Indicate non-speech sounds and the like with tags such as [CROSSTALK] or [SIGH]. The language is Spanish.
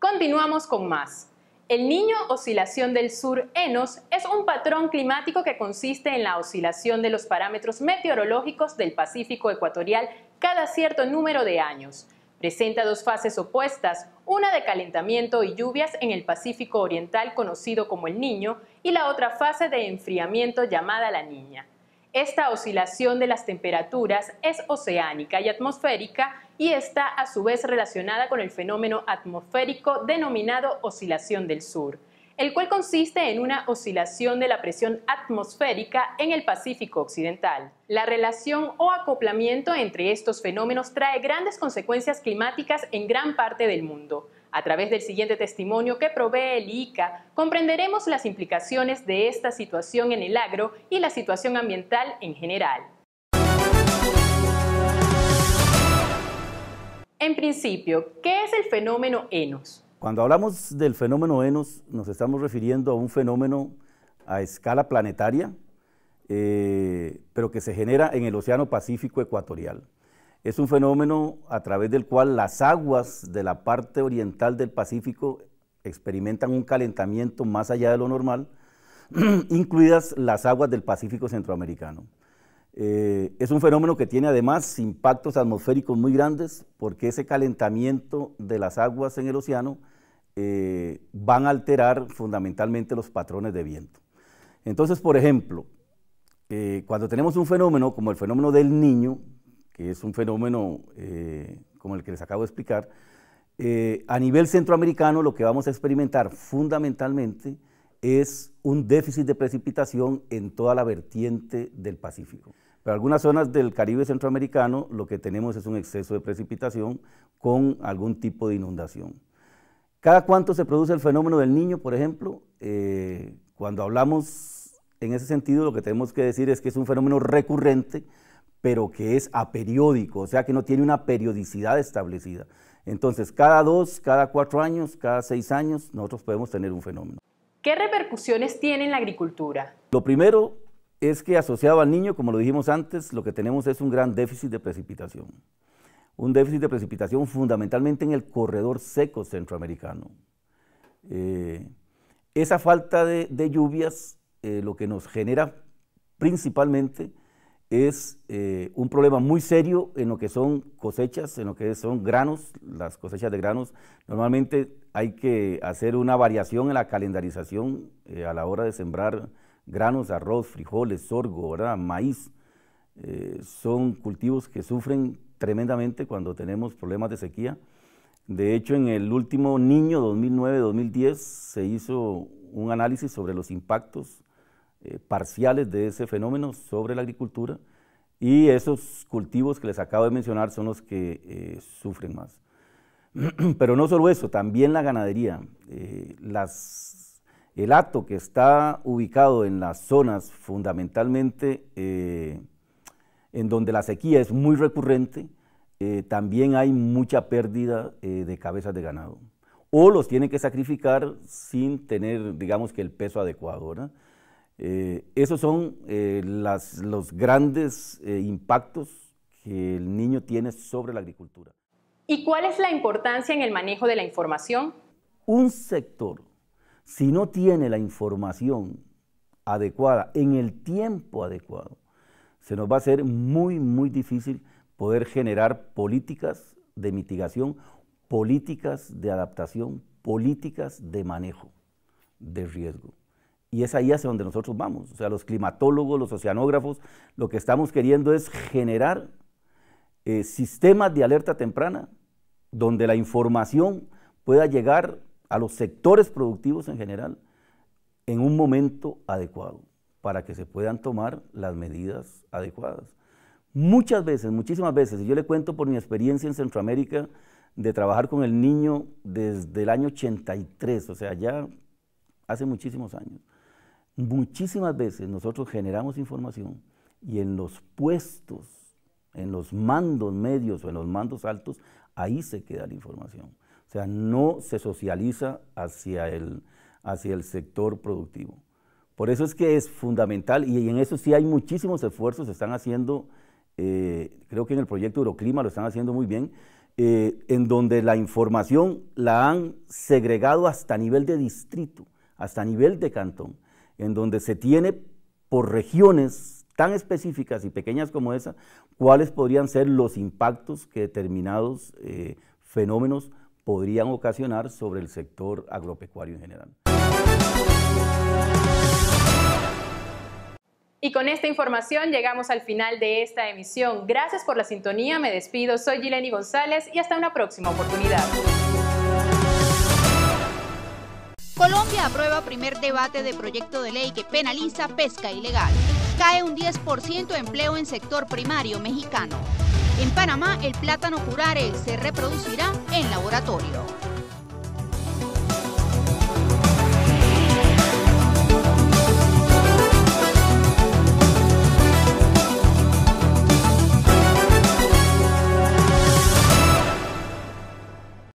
Continuamos con más. El niño oscilación del sur ENOS es un patrón climático que consiste en la oscilación de los parámetros meteorológicos del Pacífico ecuatorial cada cierto número de años. Presenta dos fases opuestas, una de calentamiento y lluvias en el Pacífico Oriental conocido como el Niño y la otra fase de enfriamiento llamada la Niña. Esta oscilación de las temperaturas es oceánica y atmosférica y está a su vez relacionada con el fenómeno atmosférico denominado oscilación del sur, el cual consiste en una oscilación de la presión atmosférica en el Pacífico Occidental. La relación o acoplamiento entre estos fenómenos trae grandes consecuencias climáticas en gran parte del mundo. A través del siguiente testimonio que provee el ICA, comprenderemos las implicaciones de esta situación en el agro y la situación ambiental en general. En principio, ¿qué es el fenómeno ENOS? Cuando hablamos del fenómeno ENOS, nos estamos refiriendo a un fenómeno a escala planetaria, eh, pero que se genera en el Océano Pacífico Ecuatorial es un fenómeno a través del cual las aguas de la parte oriental del Pacífico experimentan un calentamiento más allá de lo normal, [CLEARS THROAT] incluidas las aguas del Pacífico centroamericano. Eh, es un fenómeno que tiene además impactos atmosféricos muy grandes porque ese calentamiento de las aguas en el océano eh, van a alterar fundamentalmente los patrones de viento. Entonces, por ejemplo, eh, cuando tenemos un fenómeno como el fenómeno del niño, que es un fenómeno eh, como el que les acabo de explicar, eh, a nivel centroamericano lo que vamos a experimentar fundamentalmente es un déficit de precipitación en toda la vertiente del Pacífico. Pero algunas zonas del Caribe centroamericano lo que tenemos es un exceso de precipitación con algún tipo de inundación. ¿Cada cuánto se produce el fenómeno del niño, por ejemplo? Eh, cuando hablamos en ese sentido, lo que tenemos que decir es que es un fenómeno recurrente pero que es aperiódico, o sea que no tiene una periodicidad establecida. Entonces, cada dos, cada cuatro años, cada seis años, nosotros podemos tener un fenómeno. ¿Qué repercusiones tiene en la agricultura? Lo primero es que asociado al niño, como lo dijimos antes, lo que tenemos es un gran déficit de precipitación. Un déficit de precipitación fundamentalmente en el corredor seco centroamericano. Eh, esa falta de, lluvias eh, lo que nos genera principalmente es eh, un problema muy serio en lo que son cosechas, en lo que son granos, las cosechas de granos. Normalmente hay que hacer una variación en la calendarización eh, a la hora de sembrar granos, arroz, frijoles, sorgo, maíz. Eh, son cultivos que sufren tremendamente cuando tenemos problemas de sequía. De hecho, en el último niño 2009-2010 se hizo un análisis sobre los impactos eh, parciales de ese fenómeno sobre la agricultura y esos cultivos que les acabo de mencionar son los que eh, sufren más. [CLEARS THROAT] Pero no solo eso, también la ganadería. Eh, el hato que está ubicado en las zonas fundamentalmente en donde la sequía es muy recurrente, también hay mucha pérdida de cabezas de ganado. O los tienen que sacrificar sin tener, digamos que, el peso adecuado. ¿verdad? Eh, esos son eh, los grandes eh, impactos que el niño tiene sobre la agricultura. ¿Y cuál es la importancia en el manejo de la información? Un sector, si no tiene la información adecuada en el tiempo adecuado, se nos va a hacer muy, muy difícil poder generar políticas de mitigación, políticas de adaptación, políticas de manejo de riesgo. Y es ahí hacia donde nosotros vamos. O sea, los climatólogos, los oceanógrafos, lo que estamos queriendo es generar eh, sistemas de alerta temprana donde la información pueda llegar a los sectores productivos en general en un momento adecuado para que se puedan tomar las medidas adecuadas. Muchas veces, muchísimas veces, y yo le cuento por mi experiencia en Centroamérica de trabajar con el niño desde el año 83, o sea, ya hace muchísimos años. Muchísimas veces nosotros generamos información y en los puestos, en los mandos medios o en los mandos altos, ahí se queda la información. O sea, no se socializa hacia el, hacia el sector productivo. Por eso es que es fundamental y en eso sí hay muchísimos esfuerzos, se están haciendo, eh, creo que en el proyecto Euroclima lo están haciendo muy bien, eh, en donde la información la han segregado hasta nivel de distrito, hasta nivel de cantón en donde se tiene por regiones tan específicas y pequeñas como esa, cuáles podrían ser los impactos que determinados eh, fenómenos podrían ocasionar sobre el sector agropecuario en general. Y con esta información llegamos al final de esta emisión. Gracias por la sintonía, me despido, soy Gileni González y hasta una próxima oportunidad. Colombia aprueba primer debate de proyecto de ley que penaliza pesca ilegal. Cae un 10% empleo en sector primario mexicano. En Panamá, el plátano curare se reproducirá en laboratorio.